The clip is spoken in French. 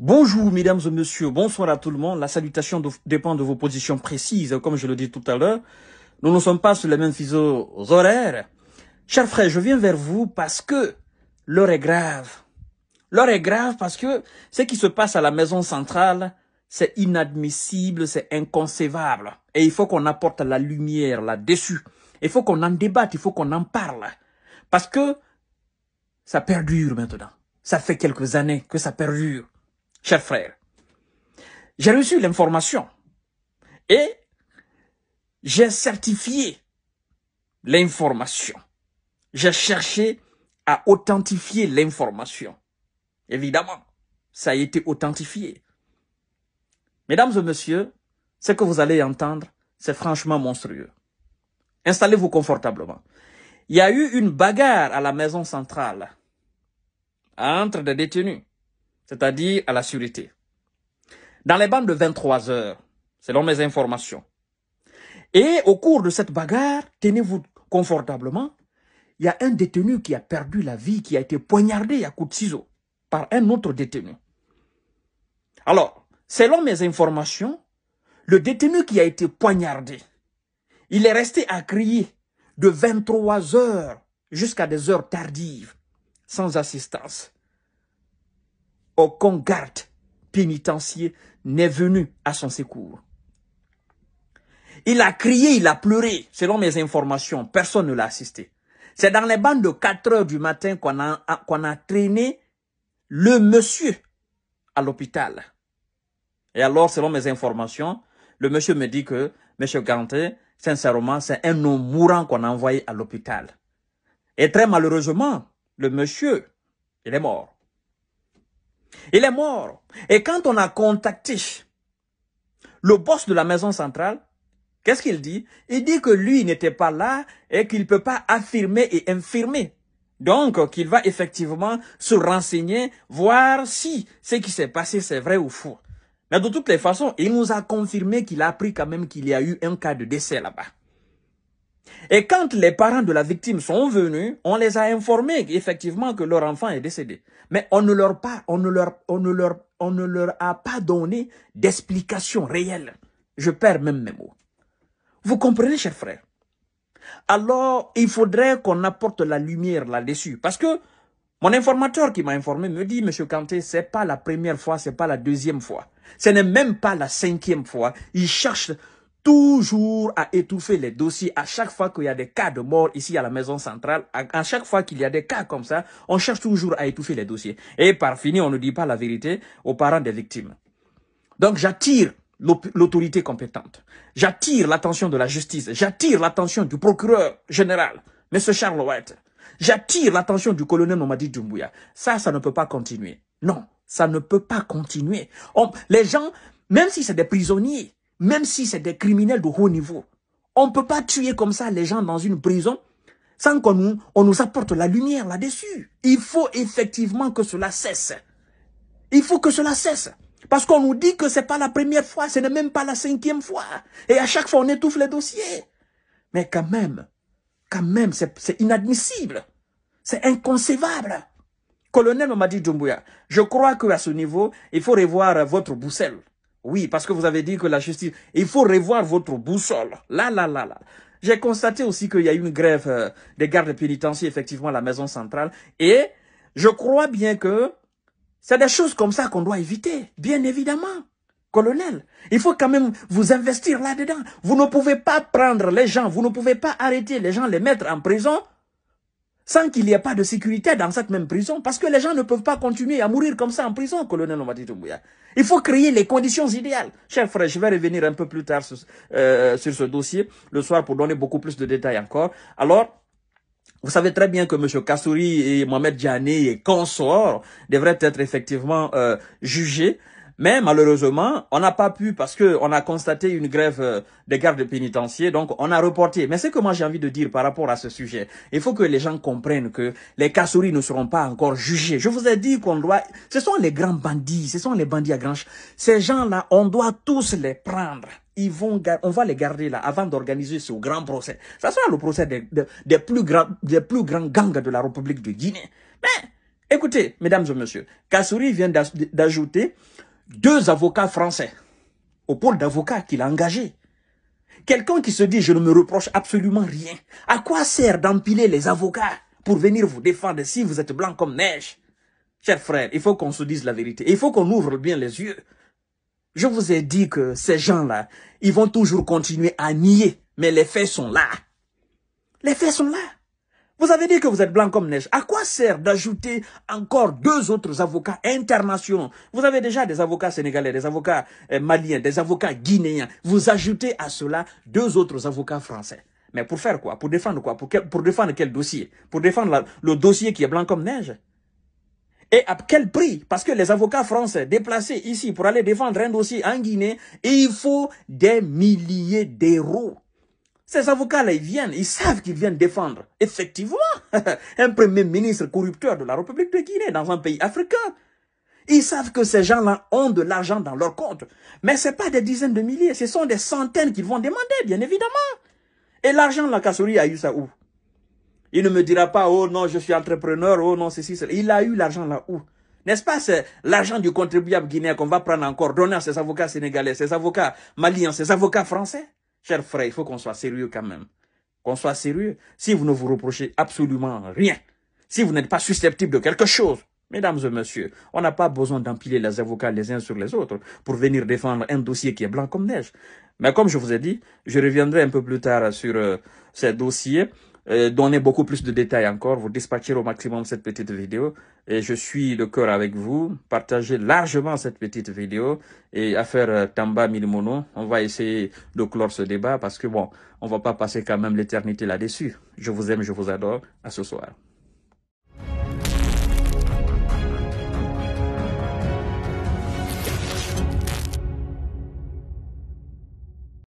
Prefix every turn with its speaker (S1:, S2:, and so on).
S1: Bonjour mesdames et messieurs, bonsoir à tout le monde. La salutation dépend de vos positions précises, comme je le dis tout à l'heure. Nous ne sommes pas sur les mêmes fuseaux horaires. Chers frères, je viens vers vous parce que l'heure est grave. L'heure est grave parce que ce qui se passe à la maison centrale, c'est inadmissible, c'est inconcevable. Et il faut qu'on apporte la lumière là-dessus. Il faut qu'on en débatte, il faut qu'on en parle. Parce que ça perdure maintenant. Ça fait quelques années que ça perdure chers frères. J'ai reçu l'information et j'ai certifié l'information. J'ai cherché à authentifier l'information. Évidemment, ça a été authentifié. Mesdames et messieurs, ce que vous allez entendre, c'est franchement monstrueux. Installez-vous confortablement. Il y a eu une bagarre à la maison centrale entre des détenus c'est-à-dire à la sûreté. Dans les bandes de 23 heures, selon mes informations. Et au cours de cette bagarre, tenez-vous confortablement, il y a un détenu qui a perdu la vie, qui a été poignardé à coups de ciseaux par un autre détenu. Alors, selon mes informations, le détenu qui a été poignardé, il est resté à crier de 23 heures jusqu'à des heures tardives, sans assistance aucun garde pénitentiaire n'est venu à son secours. Il a crié, il a pleuré, selon mes informations, personne ne l'a assisté. C'est dans les bandes de 4 heures du matin qu'on a, qu'on a traîné le monsieur à l'hôpital. Et alors, selon mes informations, le monsieur me dit que, monsieur Ganté, sincèrement, c'est un homme mourant qu'on a envoyé à l'hôpital. Et très malheureusement, le monsieur, il est mort. Il est mort. Et quand on a contacté le boss de la maison centrale, qu'est-ce qu'il dit Il dit que lui n'était pas là et qu'il ne peut pas affirmer et infirmer. Donc, qu'il va effectivement se renseigner, voir si ce qui s'est passé c'est vrai ou faux. Mais de toutes les façons, il nous a confirmé qu'il a appris quand même qu'il y a eu un cas de décès là-bas. Et quand les parents de la victime sont venus, on les a informés effectivement que leur enfant est décédé. Mais on ne leur, pas, on ne leur, a pas donné d'explication réelle. Je perds même mes mots. Vous comprenez, chers frères Alors, il faudrait qu'on apporte la lumière là-dessus. Parce que mon informateur qui m'a informé me dit, Monsieur Kanté, n'est pas la première fois, c'est pas la deuxième fois. Ce n'est même pas la cinquième fois. Il cherche toujours à étouffer les dossiers. À chaque fois qu'il y a des cas de mort ici à la maison centrale, à, chaque fois qu'il y a des cas comme ça, on cherche toujours à étouffer les dossiers. Et par fini, on ne dit pas la vérité aux parents des victimes. Donc j'attire l'autorité compétente. J'attire l'attention de la justice. J'attire l'attention du procureur général, M. Charles White. J'attire l'attention du colonel Nomadi Doumbouya. Ça, ça ne peut pas continuer. Non, ça ne peut pas continuer. les gens, même si c'est des prisonniers, même si c'est des criminels de haut niveau. On ne peut pas tuer comme ça les gens dans une prison sans qu'on nous, on nous apporte la lumière là-dessus. Il faut effectivement que cela cesse. Il faut que cela cesse. Parce qu'on nous dit que ce n'est pas la première fois, ce n'est même pas la cinquième fois. Et à chaque fois, on étouffe les dossiers. Mais quand même, quand même, c'est inadmissible. C'est inconcevable. Colonel m'a dit, je crois qu'à ce niveau, il faut revoir votre bousselle. Oui, parce que vous avez dit que la justice... Il faut revoir votre boussole. Là, là, là, là. J'ai constaté aussi qu'il y a eu une grève euh, des gardes pénitentiaires, effectivement, à la maison centrale. Et je crois bien que c'est des choses comme ça qu'on doit éviter, bien évidemment. Colonel, il faut quand même vous investir là-dedans. Vous ne pouvez pas prendre les gens, vous ne pouvez pas arrêter les gens, les mettre en prison sans qu'il n'y ait pas de sécurité dans cette même prison, parce que les gens ne peuvent pas continuer à mourir comme ça en prison, colonel Omadi Doumbouya. Il faut créer les conditions idéales. Chers frère, je vais revenir un peu plus tard euh, sur, ce dossier, le soir, pour donner beaucoup plus de détails encore. Alors, vous savez très bien que M. Kassouri et Mohamed Djani et consorts devraient être effectivement euh, jugés. Mais malheureusement, on n'a pas pu parce que on a constaté une grève euh, des gardes pénitentiaires, donc on a reporté. Mais c'est que moi j'ai envie de dire par rapport à ce sujet, il faut que les gens comprennent que les Kassouris ne seront pas encore jugés. Je vous ai dit qu'on doit, ce sont les grands bandits, ce sont les bandits à grange. Ces gens-là, on doit tous les prendre. Ils vont, on va les garder là avant d'organiser ce grand procès. Ça sera le procès des, plus grands, des plus grands gangs de la République de Guinée. Mais Écoutez, mesdames et messieurs, Kassouri vient d'ajouter deux avocats français au pôle d'avocats qu'il a engagé. Quelqu'un qui se dit « je ne me reproche absolument rien ». À quoi sert d'empiler les avocats pour venir vous défendre si vous êtes blanc comme neige Chers frères, il faut qu'on se dise la vérité. Il faut qu'on ouvre bien les yeux. Je vous ai dit que ces gens-là, ils vont toujours continuer à nier. Mais les faits sont là. Les faits sont là. Vous avez dit que vous êtes blanc comme neige. À quoi sert d'ajouter encore deux autres avocats internationaux Vous avez déjà des avocats sénégalais, des avocats euh, maliens, des avocats guinéens. Vous ajoutez à cela deux autres avocats français. Mais pour faire quoi Pour défendre quoi pour, pour défendre quel dossier Pour défendre le dossier qui est blanc comme neige et à quel prix Parce que les avocats français déplacés ici pour aller défendre un dossier en Guinée, il faut des milliers d'euros. Ces avocats-là, ils viennent, ils savent qu'ils viennent défendre, effectivement, un premier ministre corrupteur de la République de Guinée dans un pays africain. Ils savent que ces gens-là ont de l'argent dans leur compte. Mais ce pas des dizaines de milliers, ce sont des centaines qu'ils vont demander, bien évidemment. Et l'argent, la Kassouri a eu ça où Il ne me dira pas, oh non, je suis entrepreneur, oh non, ceci, cela. Il a eu l'argent là où N'est-ce pas, c'est l'argent du contribuable guinéen qu'on va prendre encore, donner à ces avocats sénégalais, ces avocats maliens, ces avocats français Chers frères, il faut qu'on soit sérieux quand même. Qu'on soit sérieux. Si vous ne vous reprochez absolument rien, si vous n'êtes pas susceptible de quelque chose, mesdames et messieurs, on n'a pas besoin d'empiler les avocats les uns sur les autres pour venir défendre un dossier qui est blanc comme neige. Mais comme je vous ai dit, je reviendrai un peu plus tard sur ce euh, ces euh, donner beaucoup plus de détails encore, vous dispatcher au maximum cette petite vidéo. Et je suis de cœur avec vous. Partagez largement cette petite vidéo et affaire faire euh, Tamba Milimono. On va essayer de clore ce débat parce que bon, on va pas passer quand même l'éternité là-dessus. Je vous aime, je vous adore. À ce soir.